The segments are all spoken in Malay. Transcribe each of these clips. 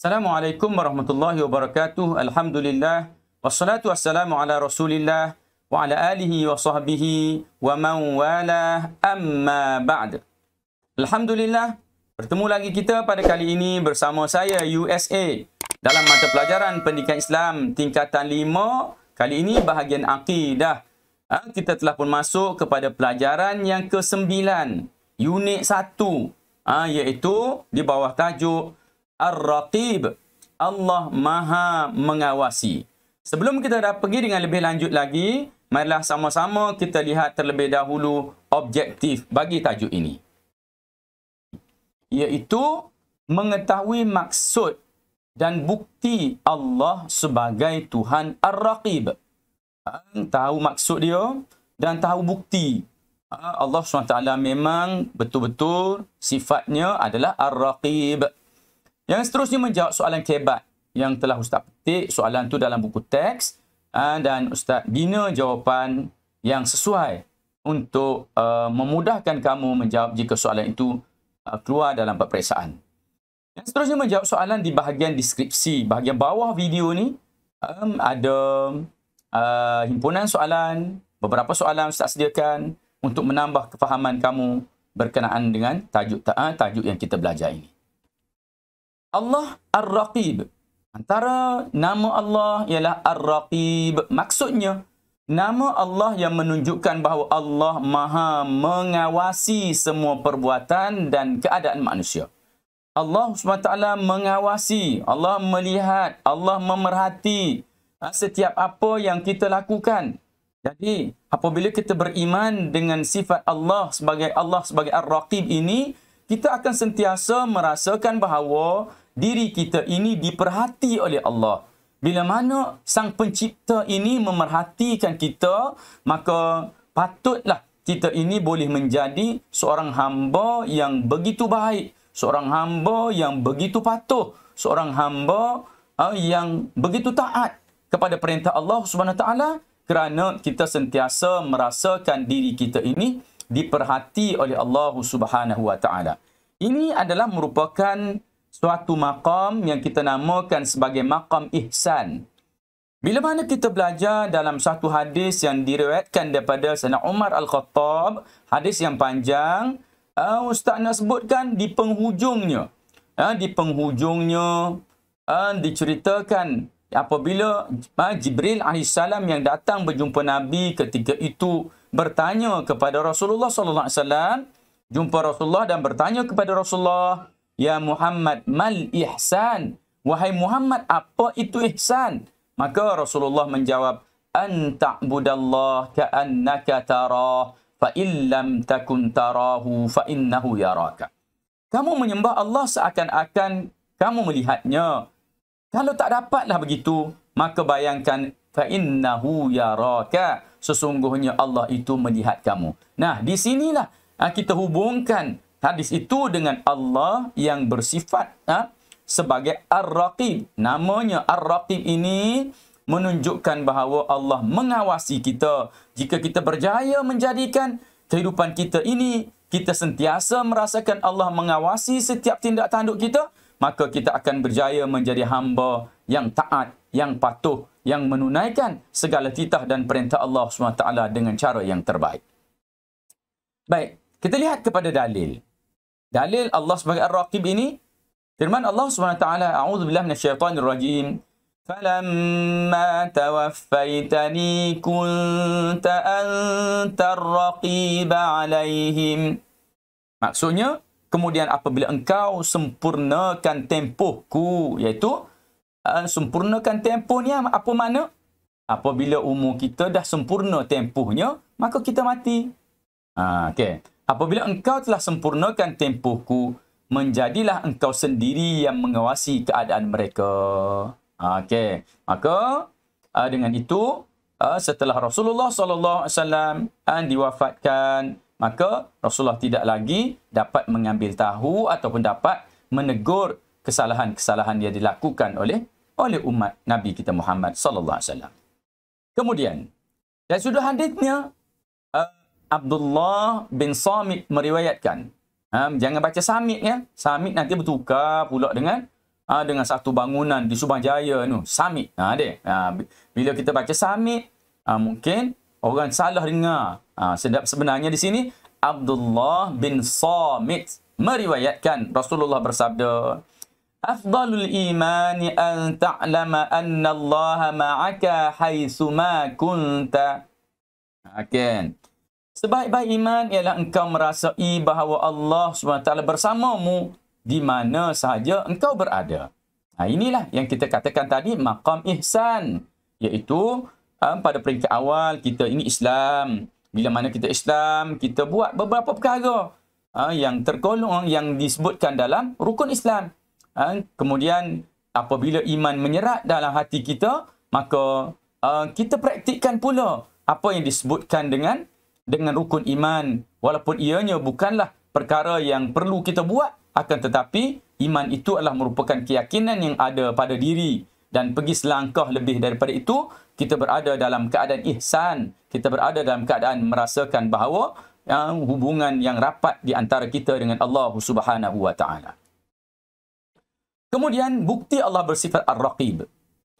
Assalamualaikum warahmatullahi wabarakatuh. Alhamdulillah. Wassalatu wassalamu ala rasulillah. Wa ala alihi wa sahbihi wa man wala amma ba'd. Alhamdulillah. Bertemu lagi kita pada kali ini bersama saya USA. Dalam mata pelajaran pendidikan Islam tingkatan 5. Kali ini bahagian akidah. Ha, kita telah pun masuk kepada pelajaran yang ke-9. Unit 1. Ha, iaitu di bawah tajuk Ar-Raqib. Allah Maha Mengawasi. Sebelum kita dah pergi dengan lebih lanjut lagi, marilah sama-sama kita lihat terlebih dahulu objektif bagi tajuk ini. Iaitu mengetahui maksud dan bukti Allah sebagai Tuhan Ar-Raqib. Tahu maksud dia dan tahu bukti. Ha, Allah SWT memang betul-betul sifatnya adalah Ar-Raqib. Yang seterusnya menjawab soalan kebat yang telah Ustaz petik soalan tu dalam buku teks ah, dan Ustaz bina jawapan yang sesuai untuk uh, memudahkan kamu menjawab jika soalan itu uh, keluar dalam peperiksaan. Yang seterusnya menjawab soalan di bahagian deskripsi. Bahagian bawah video ni um, ada uh, himpunan soalan, beberapa soalan Ustaz sediakan untuk menambah kefahaman kamu berkenaan dengan tajuk ta- ah, tajuk yang kita belajar ini. Allah Ar-Raqib. Antara nama Allah ialah Ar-Raqib. Maksudnya, nama Allah yang menunjukkan bahawa Allah maha mengawasi semua perbuatan dan keadaan manusia. Allah SWT mengawasi, Allah melihat, Allah memerhati ha, setiap apa yang kita lakukan. Jadi, apabila kita beriman dengan sifat Allah sebagai Allah sebagai Ar-Raqib ini, kita akan sentiasa merasakan bahawa diri kita ini diperhati oleh Allah. Bila mana sang pencipta ini memerhatikan kita, maka patutlah kita ini boleh menjadi seorang hamba yang begitu baik. Seorang hamba yang begitu patuh. Seorang hamba uh, yang begitu taat kepada perintah Allah SWT kerana kita sentiasa merasakan diri kita ini diperhati oleh Allah Subhanahu Wa Taala. Ini adalah merupakan suatu maqam yang kita namakan sebagai maqam ihsan. Bila mana kita belajar dalam satu hadis yang diriwayatkan daripada Sana Umar Al-Khattab, hadis yang panjang, uh, Ustaz nak sebutkan di penghujungnya. Uh, di penghujungnya uh, diceritakan apabila uh, Jibril AS yang datang berjumpa Nabi ketika itu bertanya kepada Rasulullah SAW, jumpa Rasulullah dan bertanya kepada Rasulullah, Ya Muhammad, mal ihsan? Wahai Muhammad, apa itu ihsan? Maka Rasulullah menjawab, An ta'budallah ka'annaka tarah, faillam takun tarahu fainnahu innahu yaraka. Kamu menyembah Allah seakan-akan kamu melihatnya. Kalau tak dapatlah begitu, maka bayangkan fainnahu innahu yaraka. Sesungguhnya Allah itu melihat kamu. Nah, di sinilah ah, kita hubungkan hadis itu dengan Allah yang bersifat ha, sebagai Ar-Raqib. Namanya Ar-Raqib ini menunjukkan bahawa Allah mengawasi kita. Jika kita berjaya menjadikan kehidupan kita ini, kita sentiasa merasakan Allah mengawasi setiap tindak tanduk kita, maka kita akan berjaya menjadi hamba yang taat, yang patuh, yang menunaikan segala titah dan perintah Allah SWT dengan cara yang terbaik. Baik, kita lihat kepada dalil. Dalil Allah sebagai Ar-Raqib ini firman Allah Subhanahu wa taala a'udzu billahi minasyaitonir rajim falamma tawaffaytani kunta antar raqiba alaihim maksudnya kemudian apabila engkau sempurnakan tempohku iaitu eh, sempurnakan tempoh ni apa makna apabila umur kita dah sempurna tempohnya maka kita mati ha okey Apabila engkau telah sempurnakan tempuhku, menjadilah engkau sendiri yang mengawasi keadaan mereka. Okey. Maka uh, dengan itu uh, setelah Rasulullah sallallahu alaihi wasallam ah, diwafatkan, maka Rasulullah tidak lagi dapat mengambil tahu ataupun dapat menegur kesalahan-kesalahan yang dilakukan oleh oleh umat Nabi kita Muhammad sallallahu alaihi wasallam. Kemudian dan sudah hadisnya uh, Abdullah bin Samit meriwayatkan. Um, jangan baca Samit ya. Samit nanti bertukar pula dengan uh, dengan satu bangunan di Subang Jaya tu. Samit. Ha, uh, bila kita baca Samit, uh, mungkin orang salah dengar. Ha, sedap sebenarnya di sini, Abdullah bin Samit meriwayatkan Rasulullah bersabda, Afdalul imani an ta'lama anna Allah ma'aka haythu kunta. Okay. Sebaik-baik iman ialah engkau merasai bahawa Allah SWT bersamamu di mana sahaja engkau berada. Nah, ha, inilah yang kita katakan tadi maqam ihsan. Iaitu um, pada peringkat awal kita ini Islam. Bila mana kita Islam, kita buat beberapa perkara uh, yang tergolong, yang disebutkan dalam rukun Islam. Uh, kemudian apabila iman menyerat dalam hati kita, maka uh, kita praktikkan pula apa yang disebutkan dengan dengan rukun iman walaupun ianya bukanlah perkara yang perlu kita buat akan tetapi iman itu adalah merupakan keyakinan yang ada pada diri dan pergi selangkah lebih daripada itu kita berada dalam keadaan ihsan kita berada dalam keadaan merasakan bahawa yang hubungan yang rapat di antara kita dengan Allah Subhanahu wa taala. Kemudian bukti Allah bersifat ar-raqib.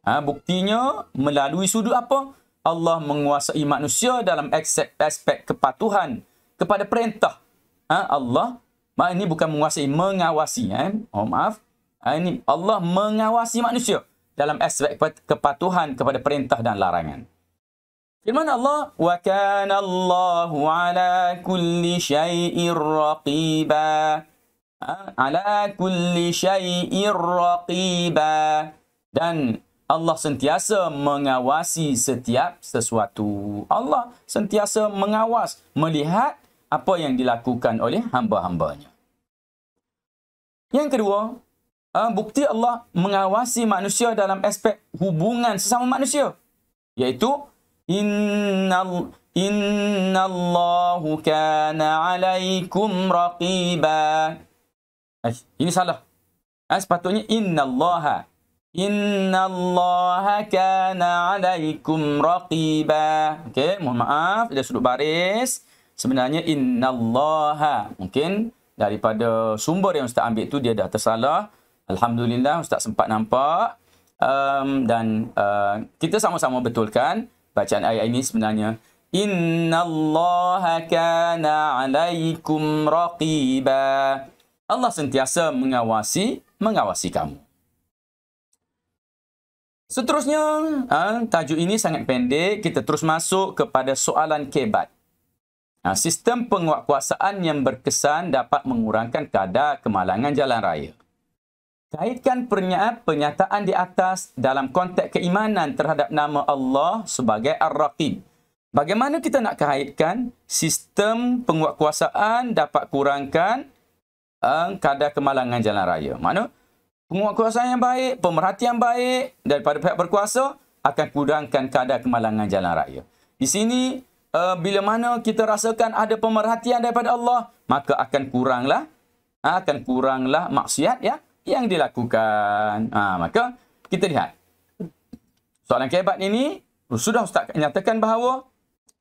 Ha, buktinya melalui sudut apa? Allah menguasai manusia dalam aspek kepatuhan kepada perintah ha, Allah. Ini bukan menguasai, mengawasi. Eh? Oh, maaf. Ha, ini Allah mengawasi manusia dalam aspek kepatuhan kepada perintah dan larangan. Firman Allah, Wa kana Allahu ala kulli syai'ir raqiba. Ha, ala kulli syai'ir raqiba. Dan Allah sentiasa mengawasi setiap sesuatu. Allah sentiasa mengawas, melihat apa yang dilakukan oleh hamba-hambanya. Yang kedua, eh, bukti Allah mengawasi manusia dalam aspek hubungan sesama manusia. Iaitu, Inna Allah kana alaikum raqiba. Eh, ini salah. Eh, sepatutnya, Inna Allaha Inna allaha kana alaikum raqiba. Okey, mohon maaf. Dia sudut baris. Sebenarnya, inna allaha. Mungkin daripada sumber yang Ustaz ambil tu dia dah tersalah. Alhamdulillah, Ustaz sempat nampak. Um, dan uh, kita sama-sama betulkan bacaan ayat ini sebenarnya. Inna allaha kana alaikum raqiba. Allah sentiasa mengawasi, mengawasi kamu. Seterusnya, ha, tajuk ini sangat pendek. Kita terus masuk kepada soalan kebat. Ha, sistem penguatkuasaan yang berkesan dapat mengurangkan kadar kemalangan jalan raya. Kaitkan pernyataan di atas dalam konteks keimanan terhadap nama Allah sebagai Ar-Raqib. Bagaimana kita nak kaitkan sistem penguatkuasaan dapat kurangkan uh, kadar kemalangan jalan raya? Maksudnya, penguatkuasaan yang baik, pemerhatian baik daripada pihak berkuasa akan kurangkan kadar kemalangan jalan raya. Di sini, uh, bila mana kita rasakan ada pemerhatian daripada Allah, maka akan kuranglah, ah, akan kuranglah maksiat ya yang dilakukan. Ha, maka, kita lihat. Soalan kehebat ini, sudah Ustaz nyatakan bahawa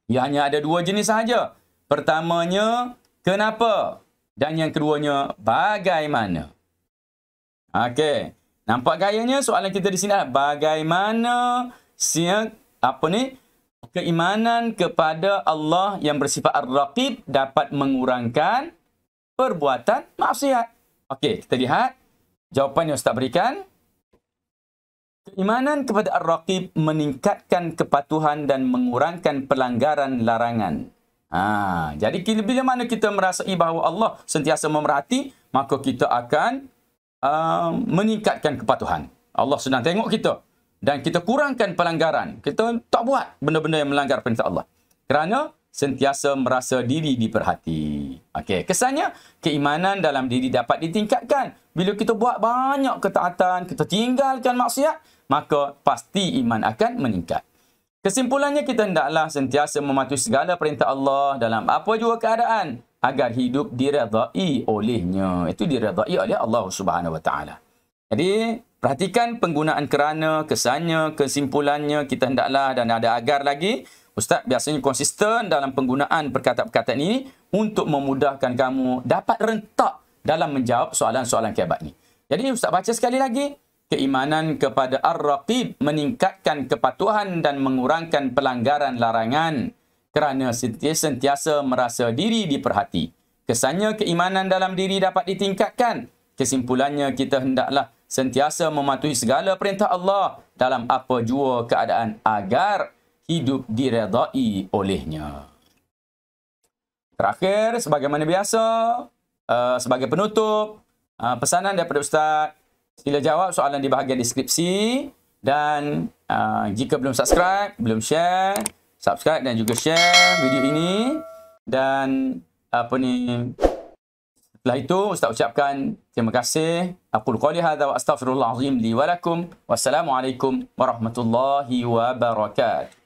ia hanya ada dua jenis sahaja. Pertamanya, kenapa? Dan yang keduanya, Bagaimana? Okey. Nampak gayanya soalan kita di sini adalah bagaimana siap apa ni? Keimanan kepada Allah yang bersifat ar-raqib dapat mengurangkan perbuatan maksiat. Okey, kita lihat jawapan yang Ustaz berikan. Keimanan kepada ar-raqib meningkatkan kepatuhan dan mengurangkan pelanggaran larangan. Ha, jadi bila mana kita merasai bahawa Allah sentiasa memerhati, maka kita akan uh, meningkatkan kepatuhan. Allah sedang tengok kita dan kita kurangkan pelanggaran. Kita tak buat benda-benda yang melanggar perintah Allah. Kerana sentiasa merasa diri diperhati. Okey, kesannya keimanan dalam diri dapat ditingkatkan. Bila kita buat banyak ketaatan, kita tinggalkan maksiat, maka pasti iman akan meningkat. Kesimpulannya kita hendaklah sentiasa mematuhi segala perintah Allah dalam apa juga keadaan agar hidup diredai olehnya. Itu diredai oleh Allah Subhanahu Wa Taala. Jadi perhatikan penggunaan kerana, kesannya, kesimpulannya kita hendaklah dan ada agar lagi. Ustaz biasanya konsisten dalam penggunaan perkataan-perkataan ini untuk memudahkan kamu dapat rentak dalam menjawab soalan-soalan kebat ini. Jadi Ustaz baca sekali lagi. Keimanan kepada Ar-Raqib meningkatkan kepatuhan dan mengurangkan pelanggaran larangan kerana sentiasa merasa diri diperhati. Kesannya keimanan dalam diri dapat ditingkatkan. Kesimpulannya kita hendaklah sentiasa mematuhi segala perintah Allah dalam apa jua keadaan agar hidup diredai olehnya. Terakhir, sebagaimana biasa, uh, sebagai penutup, uh, pesanan daripada Ustaz, sila jawab soalan di bahagian deskripsi dan uh, jika belum subscribe, belum share, subscribe dan juga share video ini dan apa ni setelah itu ustaz ucapkan terima kasih aku qali hadza wa astaghfirullah azim li wa lakum wassalamu alaikum warahmatullahi wabarakatuh